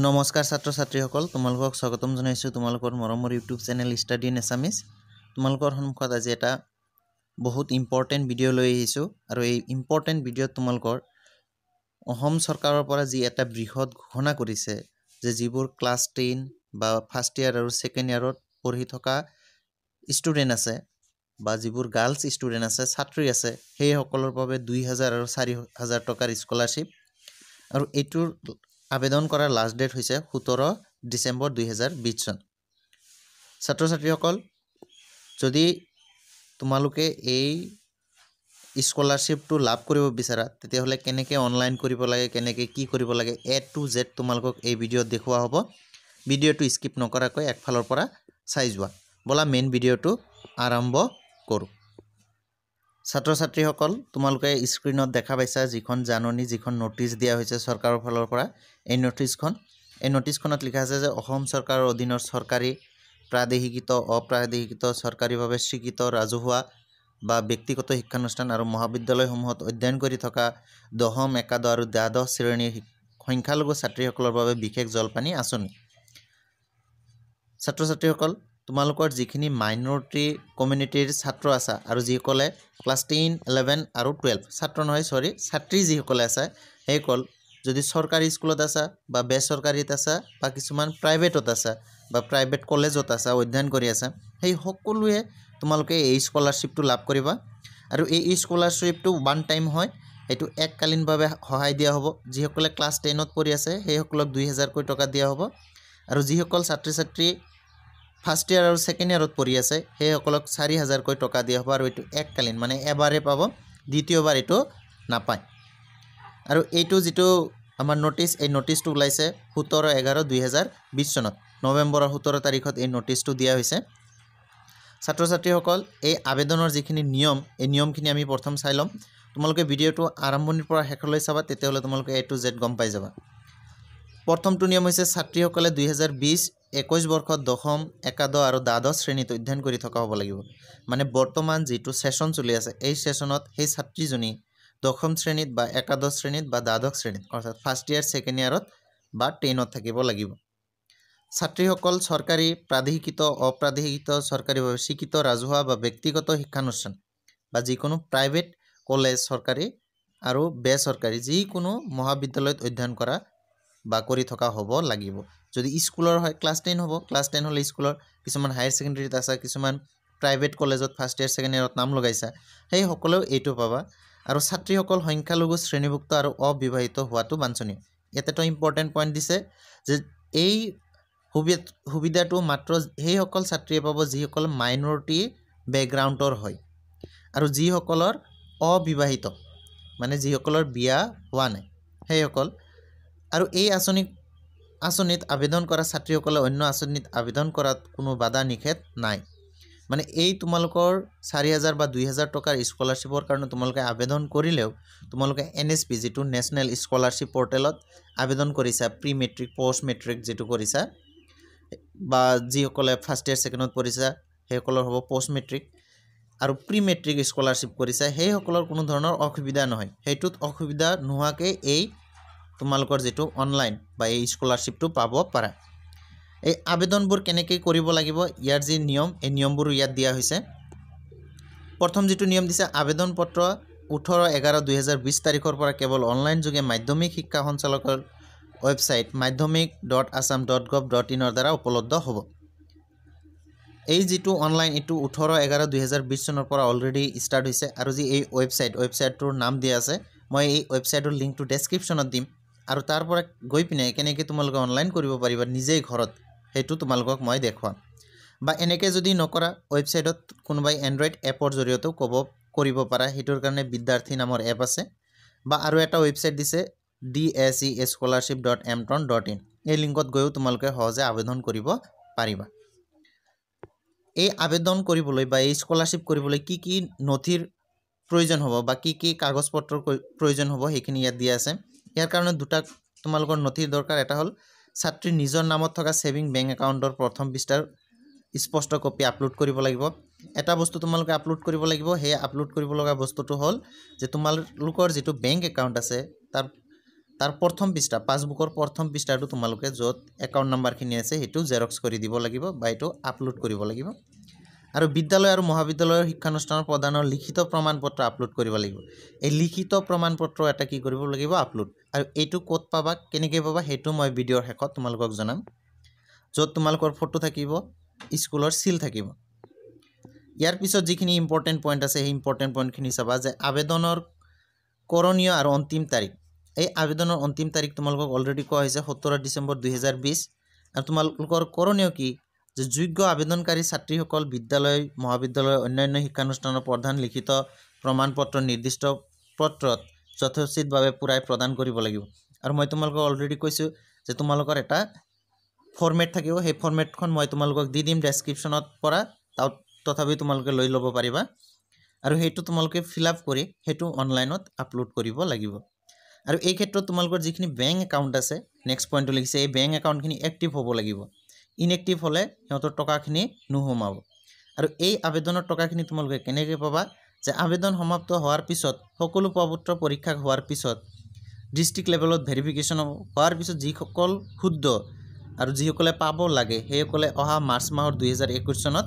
নমস্কাৰ ছাত্ৰ ছাত্ৰীসকল তোমালোকক স্বাগতম জনাইছোঁ তোমালোকৰ মৰমৰ YouTube channel study in Assamese তোমালোকৰ সন্মুখত আজি এটা বহুত ইম্পৰ্টেণ্ট ভিডিঅ' লৈ আহিছোঁ আৰু এই ইম্পৰ্টেণ্ট ভিডিঅ'ত তোমালোকৰ অসম চৰকাৰৰ পৰা যি এটা বৃহৎ ঘোষণা কৰিছে যে যিবোৰ ক্লাছ টেন বা ফাৰ্ষ্ট ইয়াৰ আৰু ছেকেণ্ড ইয়াৰত পঢ়ি থকা ষ্টুডেণ্ট আছে বা যিবোৰ গাৰ্লছ ষ্টুডেণ্ট আছে ছাত্ৰী আছে সেইসকলৰ বাবে দুই হাজাৰ আৰু চাৰি হাজাৰ টকাৰ স্কলাৰশ্বিপ আৰু এইটোৰ আবেদন কৰাৰ লাষ্ট ডেট হৈছে সোতৰ ডিচেম্বৰ দুহেজাৰ বিছ চন ছাত্ৰ ছাত্ৰীসকল যদি তোমালোকে এই স্কলাৰশ্বিপটো লাভ কৰিব বিচাৰা তেতিয়াহ'লে কেনেকৈ অনলাইন কৰিব লাগে কেনেকৈ কি কৰিব লাগে এ টু জেড তোমালোকক এই ভিডিঅ'ত দেখুওৱা হ'ব ভিডিঅ'টো স্কিপ নকৰাকৈ একফালৰ পৰা চাই যোৱা বোলা মেইন ভিডিঅ'টো আৰম্ভ কৰোঁ ছাত্ৰ ছাত্ৰীসকল তোমালোকে স্ক্ৰীণত দেখা পাইছা যিখন জাননী যিখন নটিছ দিয়া হৈছে চৰকাৰৰ ফালৰ পৰা এই ন'টিছখন এই ন'টিছখনত লিখা আছে যে অসম চৰকাৰৰ অধীনৰ চৰকাৰী প্ৰাদেশিকিত অপ্ৰাদেশিকিত চৰকাৰীভাৱে স্বীকৃত ৰাজহুৱা বা ব্যক্তিগত শিক্ষানুষ্ঠান আৰু মহাবিদ্যালয়সমূহত অধ্যয়ন কৰি থকা দশম একাদশ আৰু দ্বাদশ শ্ৰেণীৰ সংখ্যালঘু ছাত্ৰীসকলৰ বাবে বিশেষ জলপানী আঁচনি ছাত্ৰ ছাত্ৰীসকল তোমালোকৰ যিখিনি মাইনৰিটি কমিউনিটিৰ ছাত্ৰ আছা আৰু যিসকলে ক্লাছ টেন ইলেভেন আৰু টুৱেলভ ছাত্ৰ নহয় চৰি ছাত্ৰী যিসকলে আছে সেইসকল যদি চৰকাৰী স্কুলত আছা বা বেচৰকাৰীত আছা বা কিছুমান প্ৰাইভেটত আছা বা প্ৰাইভেট কলেজত আছা অধ্যয়ন কৰি আছা সেই সকলোৱে তোমালোকে এই স্কলাৰশ্বিপটো লাভ কৰিবা আৰু এই স্কলাৰশ্বিপটো ওৱান টাইম হয় এই এককালীনভাৱে সহায় দিয়া হব যিসকলে ক্লাছ টেনত পঢ়ি আছে সেইসকলক দুই হাজাৰকৈ টকা দিয়া হব আৰু যিসকল ছাত্ৰী ছাত্ৰী ফাৰ্ষ্ট ইয়াৰ আৰু ছেকেণ্ড ইয়াৰত পঢ়ি আছে সেইসকলক চাৰি হাজাৰকৈ টকা দিয়া হব আৰু এইটো এককালীন মানে এবাৰে পাব দ্বিতীয়বাৰ এইটো নাপায় আৰু এইটো যিটো আমাৰ নটিছ এই নটিছটো ওলাইছে সোতৰ এঘাৰ দুহেজাৰ বিছ চনত নৱেম্বৰৰ সোতৰ তাৰিখত এই নটিছটো দিয়া হৈছে ছাত্ৰ ছাত্ৰীসকল এই আবেদনৰ যিখিনি নিয়ম এই নিয়মখিনি আমি প্ৰথম চাই ল'ম তোমালোকে ভিডিঅ'টো আৰম্ভণিৰ পৰা শেষলৈ চাবা তেতিয়াহ'লে তোমালোকে এ টু জেড গম পাই যাবা প্ৰথমটো নিয়ম হৈছে ছাত্ৰীসকলে দুহেজাৰ বিছ একৈছ বৰ্ষত দশম একাদশ আৰু দ্বাদশ শ্ৰেণীত অধ্যয়ন কৰি থকা হ'ব লাগিব মানে বৰ্তমান যিটো ছেশ্যন চলি আছে এই ছেশ্যনত সেই ছাত্ৰীজনী দশম শ্ৰেণীত বা একাদশ শ্ৰেণীত বা দ্বাদশ শ্ৰেণীত অৰ্থাৎ ফাৰ্ষ্ট ইয়াৰ ছেকেণ্ড ইয়াৰত বা টেনত থাকিব লাগিব ছাত্ৰীসকল চৰকাৰী প্ৰাধিকৃত অপ্ৰাধিকৃত চৰকাৰীভাৱে শিক্ষিত ৰাজহুৱা বা ব্যক্তিগত শিক্ষানুষ্ঠান বা যিকোনো প্ৰাইভেট কলেজ চৰকাৰী আৰু বেচৰকাৰী যিকোনো মহাবিদ্যালয়ত অধ্যয়ন কৰা বা কৰি থকা হ'ব লাগিব যদি স্কুলৰ হয় ক্লাছ টেন হ'ব ক্লাছ টেন হ'লে স্কুলৰ কিছুমান হায়াৰ ছেকেণ্ডেৰীত আছা কিছুমান প্ৰাইভেট কলেজত ফাৰ্ষ্ট ইয়াৰ ছেকেণ্ড ইয়াৰত নাম লগাইছা সেইসকলেও এইটো পাবা আৰু ছাত্ৰীসকল সংখ্যালঘু শ্ৰেণীভুক্ত আৰু অবিবাহিত হোৱাটো বাঞ্চনীয় ইয়াতে এটা ইম্পৰ্টেণ্ট পইণ্ট দিছে যে এই সুবিধাটো মাত্ৰ সেইসকল ছাত্ৰীয়ে পাব যিসকল মাইনৰিটি বেকগ্ৰাউণ্ডৰ হয় আৰু যিসকলৰ অবিবাহিত মানে যিসকলৰ বিয়া হোৱা নাই সেইসকল আৰু এই আঁচনি আঁচনিত আবেদন কৰা ছাত্ৰীসকলে অন্য আঁচনিত আবেদন কৰাত কোনো বাধা নিষেধ নাই মানে এই তোমালোকৰ চাৰি হাজাৰ বা দুই হাজাৰ টকাৰ স্কলাৰশ্বিপৰ কাৰণে তোমালোকে আবেদন কৰিলেও তোমালোকে এন এছ পি যিটো নেশ্যনেল স্কলাৰশ্বিপ প'ৰ্টেলত আবেদন কৰিছা প্ৰি মেট্ৰিক পষ্ট মেট্ৰিক যিটো কৰিছা বা যিসকলে ফাৰ্ষ্ট ইয়াৰ ছেকেণ্ডত পঢ়িছা সেইসকলৰ হব প'ষ্ট মেট্ৰিক আৰু প্ৰি মেট্ৰিক স্কলাৰশ্বিপ কৰিছা সেইসকলৰ কোনো ধৰণৰ অসুবিধা নহয় সেইটোত অসুবিধা নোহোৱাকৈ এই তোমালোকৰ যিটো অনলাইন বা এই স্কলাৰশ্বিপটো পাব পাৰা এই আবেদনবোৰ কেনেকৈ কৰিব লাগিব ইয়াৰ যি নিয়ম এই নিয়মবোৰ ইয়াত দিয়া হৈছে প্ৰথম যিটো নিয়ম দিছে আবেদন পত্ৰ ওঠৰ এঘাৰ দুহেজাৰ বিছ তাৰিখৰ পৰা কেৱল অনলাইন যোগে মাধ্যমিক শিক্ষা সঞ্চালকৰ ৱেবছাইট মাধ্যমিক dot Assam dot gov dot ইনৰ দ্বাৰা উপলব্ধ হ'ব এই যিটো অনলাইন এইটো ওঠৰ এঘাৰ দুহেজাৰ বিছ চনৰ পৰা অলৰেডি ষ্টাৰ্ট হৈছে আৰু যি এই ৱেবছাইট ৱেবছাইটটোৰ নাম দিয়া আছে মই এই ৱেবছাইটৰ লিংকটো ডেছক্ৰিপশ্যনত দিম আৰু তাৰ পৰা গৈ পিনে কেনেকৈ তোমালোকে অনলাইন কৰিব পাৰিবা নিজেই ঘৰত সেইটো তোমালোকক মই দেখুৱাম বা এনেকৈ যদি নকৰা ৱেবছাইটত কোনোবাই এণ্ড্ৰইড এপৰ জৰিয়তেও ক'ব কৰিব পাৰা সেইটোৰ কাৰণে বিদ্যাৰ্থী নামৰ এপ আছে বা আৰু এটা ৱেবছাইট দিছে D S E scholarship dot amtron dot in এই লিংকত গৈও তোমালোকে সহজে আবেদন কৰিব পাৰিবা এই আবেদন কৰিবলৈ বা এই স্কলাৰশ্বিপ কৰিবলৈ কি কি নথিৰ প্ৰয়োজন হ'ব বা কি কি কাগজ পত্ৰৰ প্ৰয়োজন হ'ব সেইখিনি ইয়াত দিয়া আছে ইয়াৰ কাৰণে দুটা তোমালোকৰ নথিৰ দৰকাৰ এটা হ'ল ছাত্ৰীৰ নিজৰ নামত থকা ছেভিং বেংক একাউণ্টৰ প্ৰথম পৃষ্ঠাৰ স্পষ্ট কপি আপলোড কৰিব লাগিব এটা বস্তু তোমালোকে আপলোড কৰিব লাগিব সেই আপলোড কৰিব লগা বস্তুটো হ'ল যে তোমালোকৰ যিটো বেংক একাউণ্ট আছে তাৰ তাৰ প্ৰথম পৃষ্ঠা পাছবুকৰ প্ৰথম পৃষ্ঠাটো তোমালোকে য'ত একাউণ্ট নাম্বাৰখিনি আছে সেইটো জেৰক্স কৰি দিব লাগিব বা এইটো আপলোড কৰিব লাগিব আৰু বিদ্যালয় আৰু মহাবিদ্যালয়ৰ শিক্ষানুষ্ঠানৰ প্ৰদানৰ লিখিত প্ৰমাণ পত্ৰ আপলোড কৰিব লাগিব এই লিখিত প্ৰমাণ পত্ৰ এটা কি কৰিব লাগিব আপলোড আৰু এইটো ক'ত পাবা কেনেকৈ পাবা সেইটো মই ভিডিঅ'ৰ শেষত তোমালোকক জনাম য'ত তোমালোকৰ ফটো থাকিব স্কুলৰ চিল থাকিব ইয়াৰ পিছত যিখিনি ইম্পৰ্টেণ্ট পইণ্ট আছে সেই ইম্পৰ্টেণ্ট পইণ্টখিনি চাবা যে আবেদনৰ কৰণীয় আৰু অন্তিম তাৰিখ এই আবেদনৰ অন্তিম তাৰিখ তোমালোকক অলৰেডি কোৱা হৈছে সোতৰ ডিচেম্বৰ দুহেজাৰ বিছ আৰু তোমালোকৰ কৰণীয় কি যে যোগ্য আবেদনকাৰী ছাত্ৰীসকল বিদ্যালয় মহাবিদ্যালয় অন্যান্য শিক্ষানুষ্ঠানৰ প্ৰধান লিখিত প্ৰমাণ পত্ৰ নিৰ্দিষ্ট পত্ৰত যথোচিতভাৱে পূৰাই প্ৰদান কৰিব লাগিব আৰু মই তোমালোকক অলৰেডি কৈছোঁ যে তোমালোকৰ এটা ফৰ্মেট থাকিব সেই ফৰ্মেটখন মই তোমালোকক দি দিম ডেসক্ৰিপশনত পৰা তাত তথাপি তোমালোকে লৈ লব পাৰিবা আৰু সেইটো তোমালোকে ফিল আপ কৰি সেইটো অনলাইনত আপলোড কৰিব লাগিব আৰু এই ক্ষেত্ৰত তোমালোকৰ যিখিনি বেংক একাউণ্ট আছে নেক্সট পইণ্টটো লিখিছে এই বেংক একাউণ্টখিনি এক্টিভ হব লাগিব ইনএক্টিভ হলে সিহঁতৰ টকাখিনি নুসোমাব আৰু এই আবেদনৰ টকাখিনি তোমালোকে কেনেকৈ পাবা যে আবেদন সমাপ্ত হোৱাৰ পিছত সকলো পত্ৰ পৰীক্ষা হোৱাৰ পিছত ডিষ্ট্ৰিক্ট লেভেলত ভেৰিফিকেশ্যন হোৱাৰ পিছত যিসকল শুদ্ধ আৰু যিসকলে পাব লাগে সেইসকলে অহা মাৰ্চ মাহৰ দুহেজাৰ একৈছ চনত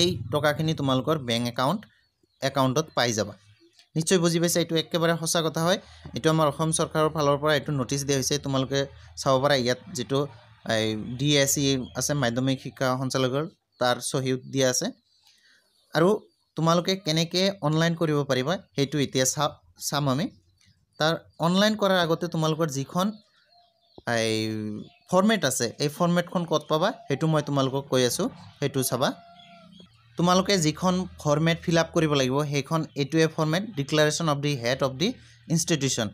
এই টকাখিনি তোমালোকৰ বেংক একাউণ্ট একাউণ্টত পাই যাবা নিশ্চয় বুজি পাইছা এইটো একেবাৰে সঁচা কথা হয় এইটো আমাৰ অসম চৰকাৰৰ ফালৰ পৰা এইটো নটিছ দিয়া হৈছে তোমালোকে চাব পাৰা ইয়াত যিটো এই ডি এ চি আছে মাধ্যমিক শিক্ষা সঞ্চালকৰ তাৰ চহী দিয়া আছে আৰু তোমালোকে কেনেকৈ অনলাইন কৰিব পাৰিবা সেইটো এতিয়া চা চাম আমি তাৰ অনলাইন কৰাৰ আগতে তোমালোকৰ যিখন এই ফৰ্মেট আছে এই ফৰ্মেটখন ক'ত পাবা সেইটো মই তোমালোকক কৈ আছোঁ সেইটো চাবা তোমালোকে যিখন ফৰ্মেট ফিল আপ কৰিব লাগিব সেইখন এইটোৱে format declaration of the head of the institution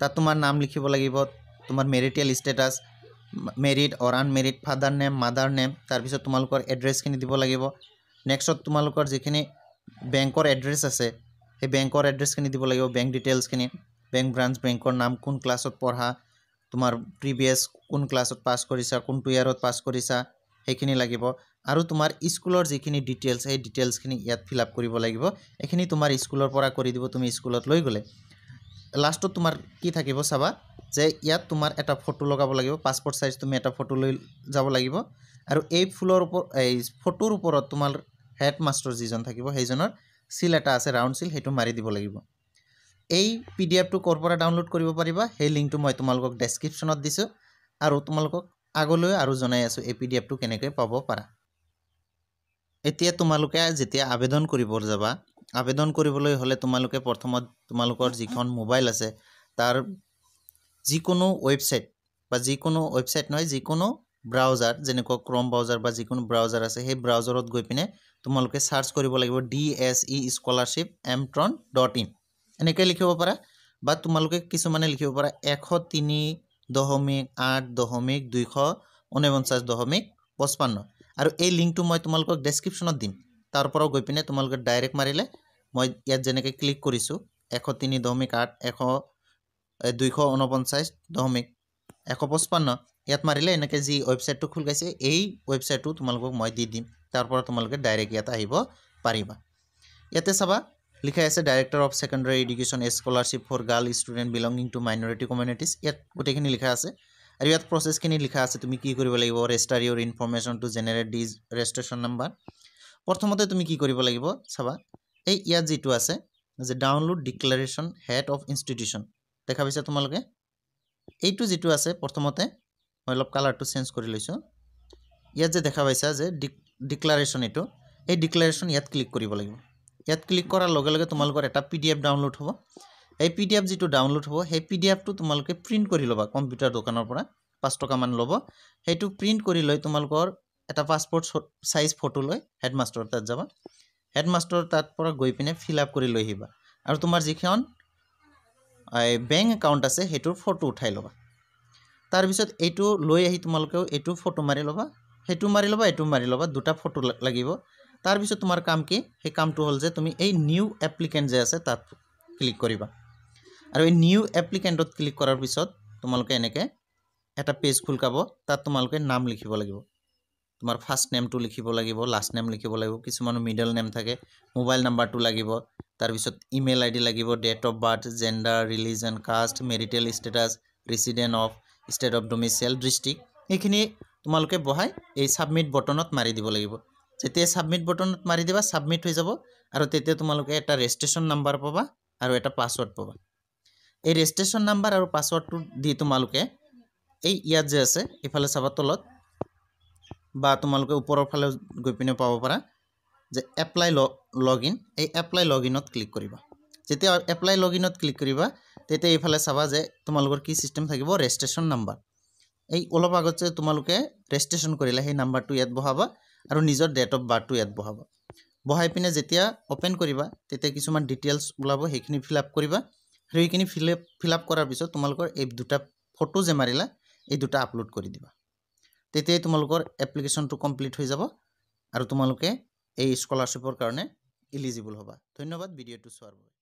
তাত তোমাৰ নাম লিখিব লাগিব তোমাৰ marital status married or unmarried father name mother name তাৰপিছত তোমালোকৰ এড্ৰেছখিনি দিব লাগিব নেক্সট তোমালোকৰ যিখিনি বেংকৰ এড্ৰেছ আছে সেই বেংকৰ এড্ৰেছখিনি দিব লাগিব বেংক ডিটেইলছখিনি বেংক ব্ৰাঞ্চ বেংকৰ নাম কোন ক্লাছত পঢ়া তোমাৰ প্ৰিভিয়াছ কোন ক্লাছত পাছ কৰিছা কোনটো ইয়াৰত পাছ কৰিছা সেইখিনি লাগিব আৰু তোমাৰ স্কুলৰ যিখিনি ডিটেইলছ সেই ডিটেইলছখিনি ইয়াত ফিল আপ কৰিব লাগিব এইখিনি তোমাৰ স্কুলৰ পৰা কৰি দিব তুমি স্কুলত লৈ গ'লে লাষ্টত তোমাৰ কি থাকিব চাবা যে ইয়াত তোমাৰ এটা ফটো লগাব লাগিব পাছপ'ৰ্ট চাইজ তুমি এটা ফটো লৈ যাব লাগিব আৰু এই ফুলৰ ওপৰত এই ফটোৰ ওপৰত তোমাৰ হেড মাষ্টৰ যিজন থাকিব সেইজনৰ চিল এটা আছে ৰাউণ্ড চিল সেইটো মাৰি দিব লাগিব এই পি ডি এফটো ক'ৰ পৰা ডাউনলোড কৰিব পাৰিবা সেই লিংকটো মই তোমালোকক ডেছক্ৰিপশ্যনত দিছোঁ আৰু তোমালোকক আগলৈ আৰু জনাই আছোঁ এই পি ডি এফটো কেনেকৈ পাব পাৰা এতিয়া তোমালোকে যেতিয়া আবেদন কৰিব যাবা আবেদন কৰিবলৈ হ'লে তোমালোকে প্ৰথমত তোমালোকৰ যিখন মোবাইল আছে তাৰ যিকোনো ৱেবছাইট বা যিকোনো ৱেবছাইট নহয় যিকোনো ব্ৰাউজাৰ যেনেকুৱা ক্ৰম ব্ৰাউজাৰ বা যিকোনো ব্ৰাউজাৰ আছে সেই ব্ৰাউজাৰত গৈ পিনে তোমালোকে চাৰ্চ কৰিব লাগিব D S E scholarship amtron dot in এনেকৈ লিখিব পাৰা বা তোমালোকে কিছুমানে লিখিব পাৰা এশ তিনি দশমিক আঠ দশমিক দুশ ঊনপঞ্চাছ দশমিক পঁচপন্ন আৰু এই লিংকটো মই তোমালোকক ডেছক্ৰিপশ্যনত দিম তাৰ পৰাও গৈ পিনে তোমালোকে ডাইৰেক্ট মাৰিলে মই ইয়াত যেনেকৈ ক্লিক কৰিছোঁ এশ তিনি দশমিক আঠ এশ দুইশ ঊনপঞ্চাছ দশমিক এশ পঁচপন্ন ইয়াত মাৰিলে এনেকৈ যি ৱেবছাইটটো খোল গৈছে এই ৱেবছাইটটো তোমালোকক মই দি দিম তাৰপৰা তোমালোকে ডাইৰেক্ট ইয়াত আহিব পাৰিবা ইয়াতে চাবা লিখাই আছে director of secondary education scholarship for girl student belonging to minority communities ইয়াত গোটেইখিনি লিখা আছে আৰু ইয়াত প্ৰচেছখিনি লিখা আছে তুমি কি কৰিব লাগিব register your information to generate these registration number প্ৰথমতে তুমি কি কৰিব লাগিব চাবা এই ইয়াত যিটো আছে যে download declaration head of institution দেখা পাইছা তোমালোকে এইটো যেটো আছে প্ৰথমতে মই অলপ কালাৰটো চেঞ্জ কৰি লৈছোঁ ইয়াত যে দেখা পাইছা যে ডিক্লাৰেশ্যন এইটো এই ডিক্লাৰেশ্যন ইয়াত ক্লিক কৰিব লাগিব ইয়াত ক্লিক কৰাৰ লগে লগে তোমালোকৰ এটা পি ডাউনলোড হ'ব এই পি যিটো ডাউনলোড হ'ব সেই পি তোমালোকে প্ৰিণ্ট কৰি ল'বা কম্পিউটাৰ দোকানৰ পৰা পাঁচ টকামান ল'ব সেইটো প্ৰিণ্ট কৰি লৈ তোমালোকৰ এটা পাছপৰ্ট চাইজ ফটো লৈ হেডমাষ্টৰ তাত যাবা হেডমাষ্টৰ তাত পৰা গৈ পিনে ফিল আপ কৰি লৈ আহিবা আৰু তোমাৰ যিখন বেংক একাউণ্ট আছে সেইটোৰ ফটো উঠাই ল'বা তাৰপিছত এইটো লৈ আহি তোমালোকেও এইটো ফটো মাৰি ল'বা সেইটো মাৰি ল'বা এইটো মাৰি ল'বা দুটা ফটো লাগিব তাৰপিছত তোমাৰ কাম কি সেই কামটো হ'ল যে তুমি এই নিউ এপ্লিকেণ্ট যে আছে তাত ক্লিক কৰিবা আৰু এই নিউ এপ্লিকেণ্টত ক্লিক কৰাৰ পিছত তোমালোকে এনেকৈ এটা পেজ খোলকাব তাত তোমালোকে নাম লিখিব লাগিব তোমাৰ ফাৰ্ষ্ট নেমটো লিখিব লাগিব লাষ্ট নেম লিখিব লাগিব কিছুমানৰ মিডল নেম থাকে মোবাইল নাম্বাৰটো লাগিব তাৰপিছত ইমেইল আইডি লাগিব date of birth gender religion caste marital status resident of state of domicile district এইখিনি তোমালোকে বহাই এই ছাবমিট বটনত মাৰি দিব লাগিব যেতিয়া ছাবমিট বটনত মাৰি দিবা ছাবমিট হৈ যাব আৰু তেতিয়া তোমালোকে এটা ৰেজিষ্ট্ৰেশ্যন নাম্বাৰ পাবা আৰু এটা পাছৱৰ্ড পাবা এই ৰেজিষ্ট্ৰেশ্যন নাম্বাৰ আৰু পাছৱৰ্ডটো দি তোমালোকে এই ইয়াত যে আছে ইফালে চাবা তলত বা তোমালোকে ওপৰৰ ফালে গৈ পিনে পাব পাৰা যে এপ্লাই লগ ইন এই এপ্লাই লগ ইনত ক্লিক কৰিবা যেতিয়া এপ্লাই লগ ইনত ক্লিক কৰিবা তেতিয়া এইফালে চাবা যে তোমালোকৰ কি ছিষ্টেম থাকিব ৰেজিষ্ট্ৰেশ্যন নাম্বাৰ এই অলপ আগতে তোমালোকে ৰেজিষ্ট্ৰেশ্যন কৰিলে সেই নাম্বাৰটো ইয়াত বহাবা আৰু নিজৰ ডেট অফ বাৰ্থটো ইয়াত বহাবা বহাই পিনে যেতিয়া অ'পেন কৰিবা তেতিয়া কিছুমান ডিটেইলছ ওলাব সেইখিনি ফিল আপ কৰিবা আৰু সেইখিনি ফিল আপ ফিল আপ কৰাৰ পিছত তোমালোকৰ এই দুটা ফটো যে মাৰিলা এই দুটা আপলোড কৰি দিবা তেতিয়াই তোমালোকৰ এপ্লিকেশ্যনটো কমপ্লিট হৈ যাব আৰু তোমালোকে এই স্কলাৰশ্বিপৰ কাৰণে ইলিজিবল হ'বা ধন্যবাদ ভিডিঅ'টো চোৱাৰ বাবে